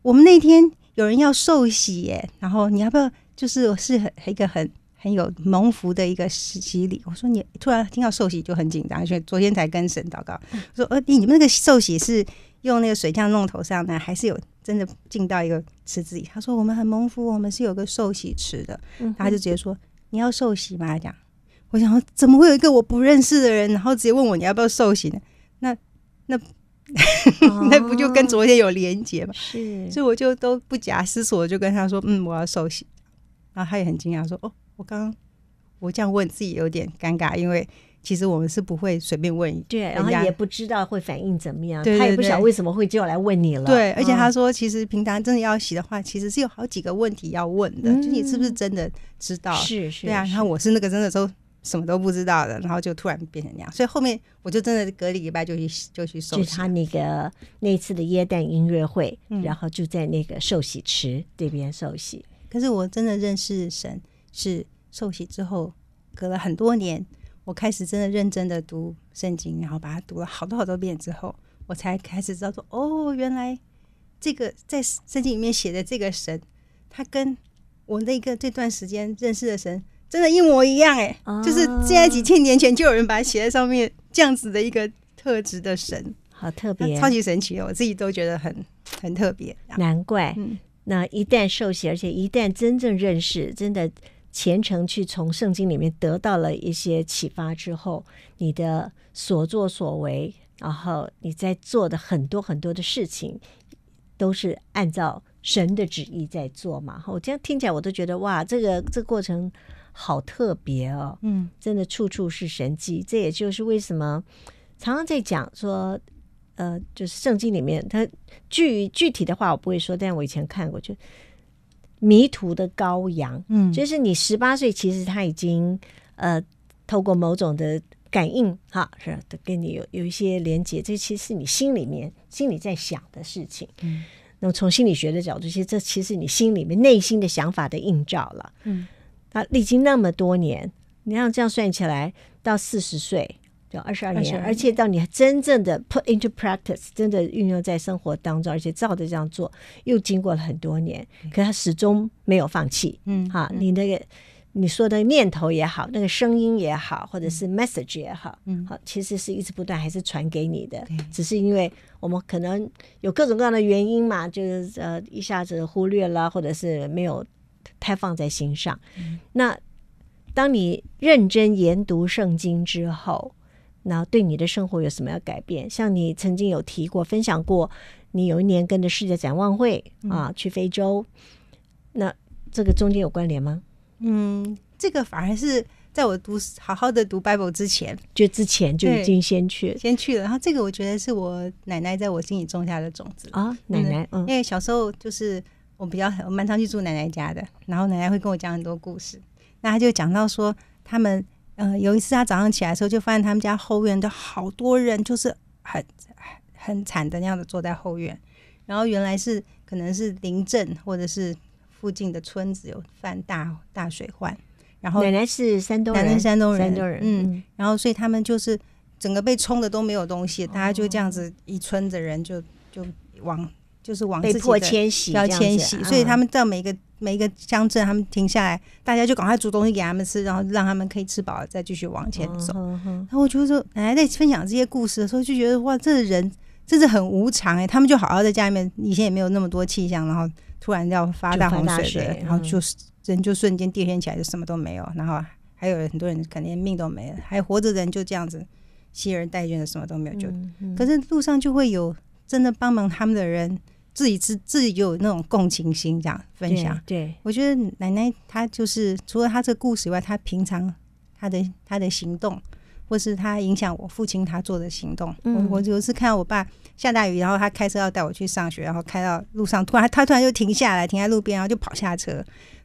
我们那天有人要受洗，然后你要不要？就是是很一个很很有蒙福的一个洗礼。我说你突然听到受洗就很紧张，所以昨天才跟神祷告，说呃你们那个受洗是用那个水枪弄头上呢，还是有真的进到一个池子里？他说我们很蒙福，我们是有个受洗池的。他就直接说你要受洗吗？他讲，我想怎么会有一个我不认识的人，然后直接问我你要不要受洗呢？那那 那不就跟昨天有连结吗？是，所以我就都不假思索就跟他说，嗯，我要受洗。然后他也很惊讶，说：“哦，我刚刚我这样问自己有点尴尬，因为其实我们是不会随便问，对，然后也不知道会反应怎么样，他也不晓得为什么会就要来问你了。对，而且他说，其实平常真的要洗的话，其实是有好几个问题要问的，就你是不是真的知道？是，是，对啊。然后我是那个真的都什么都不知道的，然后就突然变成那样，所以后面我就真的隔礼拜就去就去收。就他那个那次的椰蛋音乐会，然后就在那个寿喜池这边寿喜。”可是我真的认识神是受洗之后，隔了很多年，我开始真的认真的读圣经，然后把它读了好多好多遍之后，我才开始知道说，哦，原来这个在圣经里面写的这个神，他跟我那个这段时间认识的神，真的，一模一样哎，就是现在几千年前就有人把它写在上面这样子的一个特质的神，好特别，超级神奇，我自己都觉得很很特别，难怪。那一旦受洗，而且一旦真正认识、真的虔诚去从圣经里面得到了一些启发之后，你的所作所为，然后你在做的很多很多的事情，都是按照神的旨意在做嘛。我这样听起来，我都觉得哇，这个这过程好特别哦。嗯，真的处处是神迹，这也就是为什么常常在讲说。呃，就是圣经里面，它具具体的话我不会说，但我以前看过，就迷途的羔羊，嗯，就是你十八岁，其实他已经呃，透过某种的感应，哈，是跟你有有一些连接，这其实是你心里面心里在想的事情，嗯，那么从心理学的角度，其实这其实你心里面内心的想法的映照了，嗯，他历经那么多年，你看这样算起来，到四十岁。就二十二年，而且到你真正的 put into practice，真的运用在生活当中，而且照着这样做，又经过了很多年，可他始终没有放弃。嗯，哈，你那个你说的念头也好，那个声音也好，或者是 message 也好，嗯，好，其实是一直不断还是传给你的，只是因为我们可能有各种各样的原因嘛，就是呃一下子忽略了，或者是没有太放在心上。那当你认真研读圣经之后，那对你的生活有什么要改变？像你曾经有提过、分享过，你有一年跟着世界展望会啊去非洲，那这个中间有关联吗？嗯，这个反而是在我读好好的读 Bible 之前，就之前就已经先去先去了。然后这个我觉得是我奶奶在我心里种下的种子啊，奶奶，嗯，因为小时候就是我比较我蛮常去住奶奶家的，然后奶奶会跟我讲很多故事，那他就讲到说他们。嗯，有一次他早上起来的时候，就发现他们家后院的好多人，就是很很很惨的那样的坐在后院。然后原来是可能是邻镇或者是附近的村子有犯大大水患，然后奶奶是山东奶奶山东山东人，嗯，然后所以他们就是整个被冲的都没有东西，大家就这样子一村子人就就往。就是往被迫迁徙，要迁徙，所以他们到每个每一个乡镇，他们停下来，大家就赶快煮东西给他们吃，然后让他们可以吃饱了再继续往前走。然后我就说，奶奶在分享这些故事的时候，就觉得哇，这人真是很无常哎。他们就好好在家里面，以前也没有那么多气象，然后突然要发大洪水，然后就是人就瞬间第二天起来就什么都没有，然后还有很多人肯定命都没了，还活着的人就这样子惜人待捐的什么都没有，就可是路上就会有真的帮忙他们的人。自己自自己有那种共情心，这样分享。对我觉得奶奶她就是除了她这故事以外，她平常她的她的行动，或是她影响我父亲他做的行动。嗯，我有一次看到我爸下大雨，然后他开车要带我去上学，然后开到路上，突然他突然就停下来，停在路边，然后就跑下车，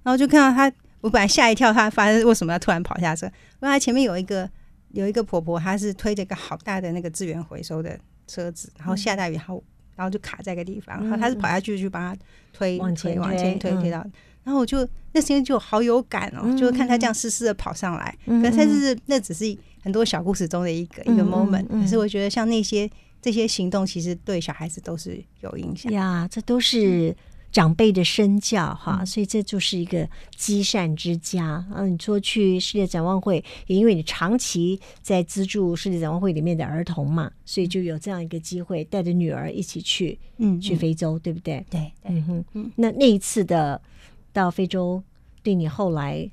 然后就看到他，我本来吓一跳，他发现为什么要突然跑下车？因为他前面有一个有一个婆婆，她是推着一个好大的那个资源回收的车子，然后下大雨后。然后就卡在一个地方，然后他是跑下去去把他推，往前往前推推到，然后我就那时间就好有感哦，就是看他这样试试的跑上来，可是是那只是很多小故事中的一个一个 moment，可是我觉得像那些这些行动其实对小孩子都是有影响呀，这都是。长辈的身教，哈，所以这就是一个积善之家。嗯，你说去世界展望会，也因为你长期在资助世界展望会里面的儿童嘛，所以就有这样一个机会，带着女儿一起去，嗯，去非洲，对不对？对，嗯哼，那那一次的到非洲，对你后来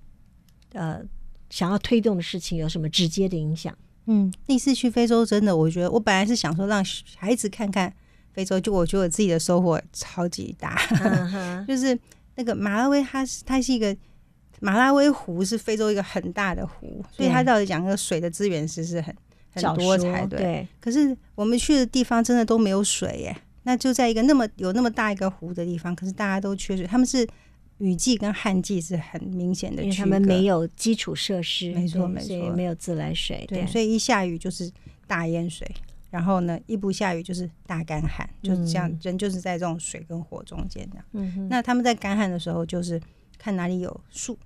呃想要推动的事情有什么直接的影响？嗯，那次去非洲真的，我觉得我本来是想说让孩子看看。非洲就我觉得我自己的收获超级大，就是那个马拉维，它是它是一个马拉维湖，是非洲一个很大的湖，所以它到底讲那个水的资源是是很很多才对。对，可是我们去的地方真的都没有水耶，那就在一个那么有那么大一个湖的地方，可是大家都缺水。他们是雨季跟旱季是很明显的，因为他们没有基础设施，没错没错，没有自来水，对，所以一下雨就是大淹水。然后呢，一不下雨就是大干旱，就是这样，人就是在这种水跟火中间的。嗯嗯。那他们在干旱的时候，就是看哪里有树，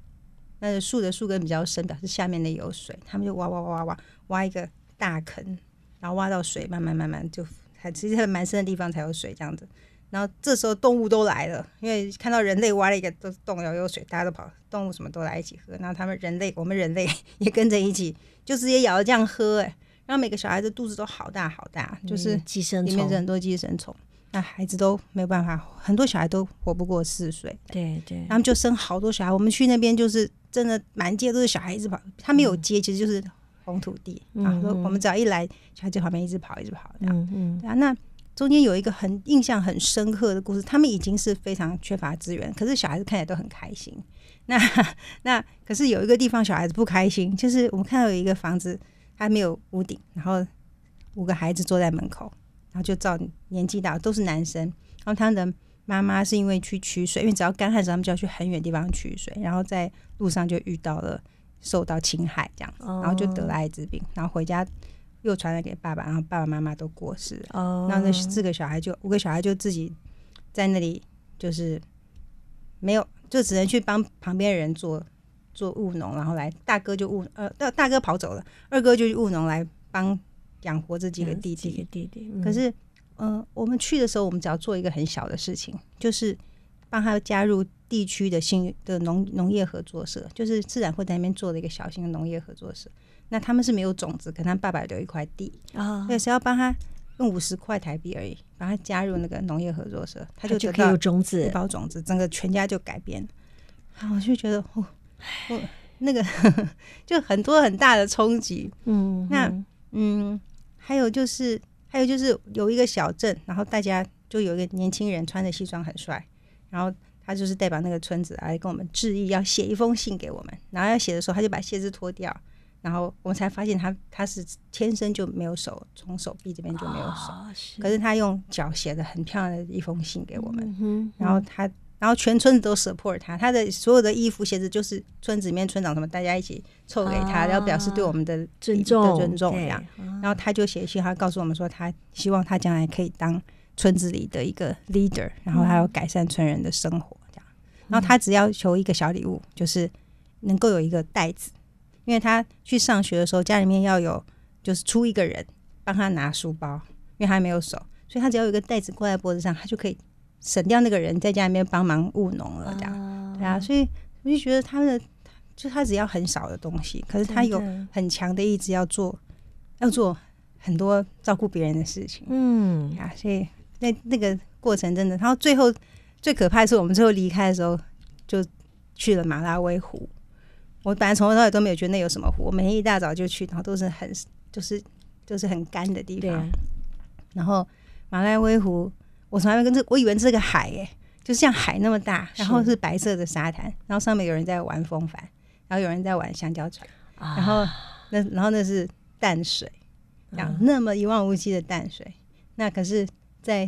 那树的树根比较深，表示下面的有水，他们就挖挖挖挖挖挖一个大坑，然后挖到水，慢慢慢慢就还其实蛮深的地方才有水这样子。然后这时候动物都来了，因为看到人类挖了一个都洞有有水，大家都跑，动物什么都来一起喝。然后他们人类，我们人类也跟着一起，就直接咬着这样喝，哎。然后每个小孩子肚子都好大好大，就是里面很多寄生虫，那孩子都没有办法，很多小孩都活不过四岁。对对，他们就生好多小孩。我们去那边就是真的满街都是小孩一直跑，他没有街其实就是红土地啊。我们只要一来，小孩子旁边一直跑一直跑。嗯嗯。啊，那中间有一个很印象很深刻的故事，他们已经是非常缺乏资源，可是小孩子看起来都很开心。那 那可是有一个地方小孩子不开心，就是我们看到有一个房子。还没有屋顶，然后五个孩子坐在门口，然后就照年纪大都是男生，然后他的妈妈是因为去取水，因为只要干旱时他们就要去很远地方取水，然后在路上就遇到了受到侵害这样子，然后就得了艾滋病，然后回家又传染给爸爸，然后爸爸妈妈都过世了，然后那四个小孩就五个小孩就自己在那里就是没有，就只能去帮旁边人做。做务农，然后来大哥就务呃，大大哥跑走了，二哥就去务农来帮养活这几个弟弟。弟弟。可是，嗯，我们去的时候，我们只要做一个很小的事情，就是帮他加入地区的新的农农业合作社，就是自然会在那边做了一个小型的农业合作社。那他们是没有种子，可他爸爸留一块地啊，对，只要帮他用五十块台币而已，帮他加入那个农业合作社，他就就可以有种子，一包种子，整个全家就改变了。啊，我就觉得哦。我那个 就很多很大的冲击，嗯，那嗯，还有就是，还有就是有一个小镇，然后大家就有一个年轻人穿着西装很帅，然后他就是代表那个村子来跟我们致意，要写一封信给我们，然后要写的时候他就把鞋子脱掉，然后我们才发现他他是天生就没有手，从手臂这边就没有手，可是他用脚写的很漂亮的一封信给我们，然后他。然后全村都 support 他，他的所有的衣服鞋子就是村子里面村长什么大家一起凑给他，然后表示对我们的尊重的尊重这样。然后他就写信，他告诉我们说，他希望他将来可以当村子里的一个 leader，然后还有改善村人的生活这样。然后他只要求一个小礼物，就是能够有一个袋子，因为他去上学的时候，家里面要有就是出一个人帮他拿书包，因为他没有手，所以他只要有一个袋子挂在脖子上，他就可以。省掉那个人在家里面帮忙务农了，这样对啊，所以我就觉得他的，就他只要很少的东西，可是他有很强的意志，要做，要做很多照顾别人的事情，嗯，啊，所以那那个过程真的，然后最后最可怕的是我们最后离开的时候，就去了马拉维湖，我本来从头到尾都没有觉得那有什么湖，我每天一大早就去，然后都是很就是就是很干的地方，然后马拉维湖。我从来没跟这，我以为这个海诶，就是像海那么大，然后是白色的沙滩，然后上面有人在玩风帆，然后有人在玩香蕉船，然后那然后那是淡水，养那么一望无际的淡水，那可是在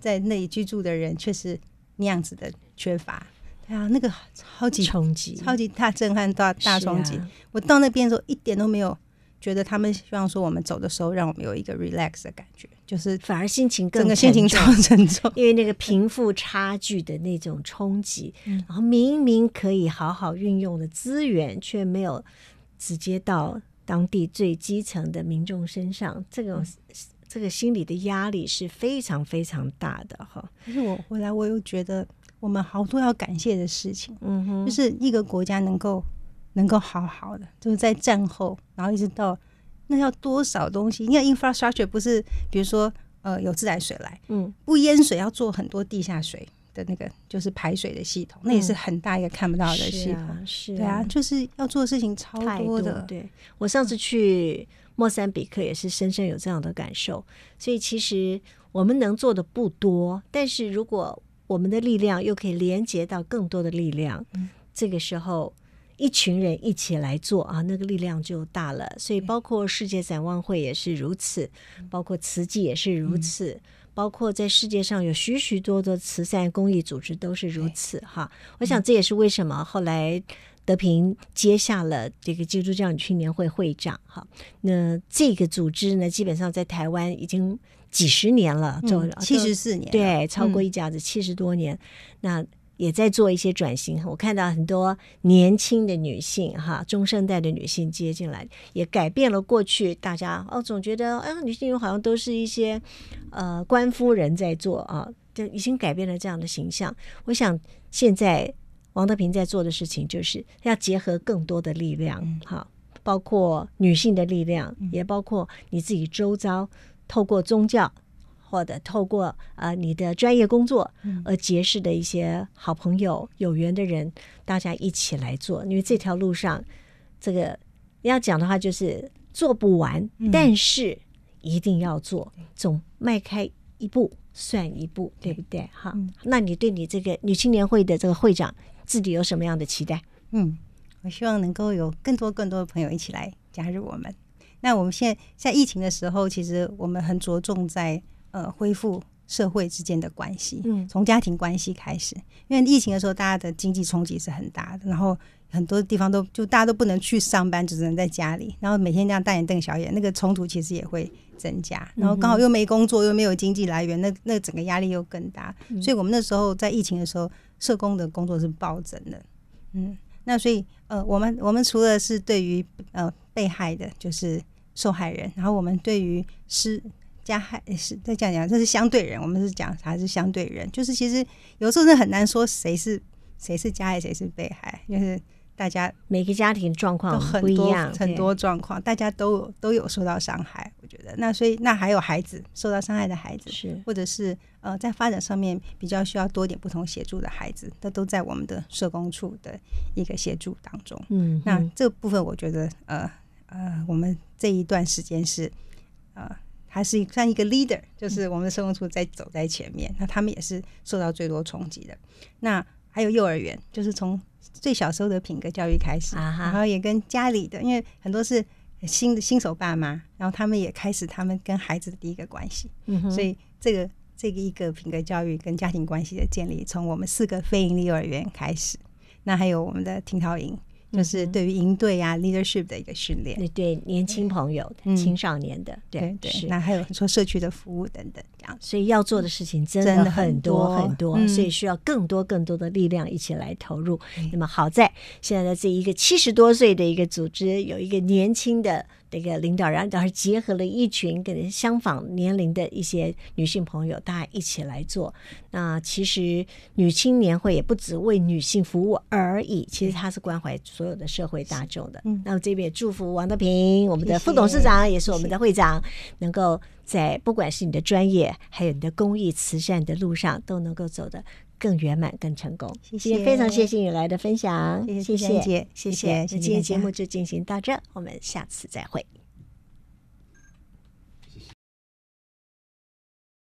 在那里居住的人却是那样子的缺乏。对啊，那个超级冲击，超级大震撼，大大冲击。我到那边的时候一点都没有。觉得他们希望说我们走的时候，让我们有一个 relax 的感觉，就是反而心情更沉重，心情更沉重，因为那个贫富差距的那种冲击，然后明明可以好好运用的资源，却没有直接到当地最基层的民众身上，这种这个心理的压力是非常非常大的哈。可是我回来我又觉得，我们好多要感谢的事情，嗯哼，就是一个国家能够。能够好好的，就是在战后，然后一直到那要多少东西？因为 infrastructure 不是，比如说呃，有自来水来，嗯，不淹水要做很多地下水的那个，就是排水的系统，那也是很大一个看不到的系统。是，对啊，就是要做的事情超多的。对我上次去莫桑比克也是深深有这样的感受，所以其实我们能做的不多，但是如果我们的力量又可以连接到更多的力量，这个时候。一群人一起来做啊，那个力量就大了。所以，包括世界展望会也是如此，包括慈济也是如此，包括在世界上有许许多多慈善公益组织都是如此。哈，我想这也是为什么后来德平接下了这个基督教女青年会会长。哈，那这个组织呢，基本上在台湾已经几十年了，就七十四年，对，超过一家子七十多年。那也在做一些转型，我看到很多年轻的女性，哈，中生代的女性接进来，也改变了过去大家哦，总觉得哎，女性好像都是一些，呃，官夫人在做啊，就已经改变了这样的形象。我想现在王德平在做的事情，就是要结合更多的力量，哈，包括女性的力量，也包括你自己周遭，透过宗教。或者透过呃你的专业工作而结识的一些好朋友、有缘的人，大家一起来做，因为这条路上这个要讲的话就是做不完，但是一定要做，总迈开一步算一步，对不对？哈，那你对你这个女青年会的这个会长自己有什么样的期待？嗯，我希望能够有更多更多的朋友一起来加入我们。那我们现在在疫情的时候，其实我们很着重在。呃，恢复社会之间的关系，从家庭关系开始。因为疫情的时候，大家的经济冲击是很大的，然后很多地方都就大家都不能去上班，只能在家里，然后每天这样大眼瞪小眼，那个冲突其实也会增加。然后刚好又没工作，又没有经济来源，那那整个压力又更大。所以我们那时候在疫情的时候，社工的工作是暴增的。嗯，那所以呃，我们我们除了是对于呃被害的，就是受害人，然后我们对于失。加害也是再讲讲，这是相对人。我们是讲啥是相对人？就是其实有时候是很难说谁是谁是加害谁是被害，就是大家每个家庭状况都很多，很多状况，大家都都有受到伤害。我觉得那所以那还有孩子受到伤害的孩子，是或者是呃在发展上面比较需要多点不同协助的孩子，那都在我们的社工处的一个协助当中。嗯，那这部分我觉得呃呃，我们这一段时间是呃。还是像一个 leader，就是我们的生活处在走在前面，那他们也是受到最多冲击的。那还有幼儿园，就是从最小时候的品格教育开始，然后也跟家里的，因为很多是新的新手爸妈，然后他们也开始他们跟孩子的第一个关系，所以这个这个一个品格教育跟家庭关系的建立，从我们四个非营利幼儿园开始，那还有我们的听涛营。就是对于营队啊，leadership 的一个训练，对年轻朋友、青少年的，对对，那还有很多社区的服务等等，这样，所以要做的事情真的很多很多，所以需要更多更多的力量一起来投入。那么好在现在的这一个七十多岁的一个组织，有一个年轻的。这个领导人，然后结合了一群跟相仿年龄的一些女性朋友，大家一起来做。那其实女青年会也不只为女性服务而已，其实它是关怀所有的社会大众的。那么这边也祝福王德平，我们的副董事长也是我们的会长，能够在不管是你的专业，还有你的公益慈善的路上，都能够走的。更圆满、更成功。谢谢，非常谢谢雨来的分享。谢谢，谢谢，谢谢。那今天节目就进行到这，我们下次再会。